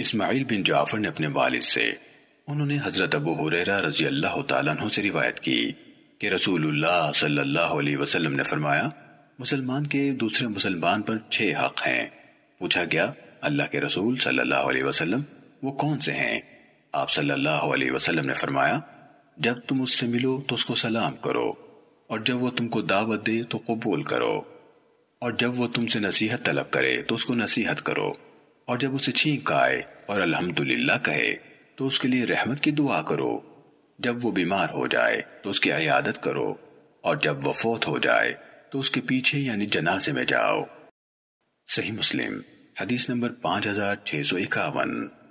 इस्माइल बिन जाफर ने अपने वालिद से उन्होंने हजरत अबू हुरैरा रजी अल्लाह तु से रिवायत की कि रसूलुल्लाह सल्लल्लाहु अलैहि वसल्लम ने फरमाया मुसलमान के दूसरे मुसलमान पर छह हक हैं पूछा गया अल्लाह के रसूल सल्लल्लाहु अलैहि वसल्लम वो कौन से हैं आप सल्लल्लाहु अलैहि वसल्लम ने फरमाया जब तुम उससे मिलो तो उसको सलाम करो और जब वो तुमको दावत दे तो कबूल करो और जब वो तुमसे नसीहत तलब करे तो उसको नसीहत करो और जब उसे छींक आए और अल्हम्दुलिल्लाह कहे तो उसके लिए रहमत की दुआ करो जब वो बीमार हो जाए तो उसकी अयादत करो और जब वह फोत हो जाए तो उसके पीछे यानी जनाजे में जाओ सही मुस्लिम हदीस नंबर पांच हजार छह सौ इक्यावन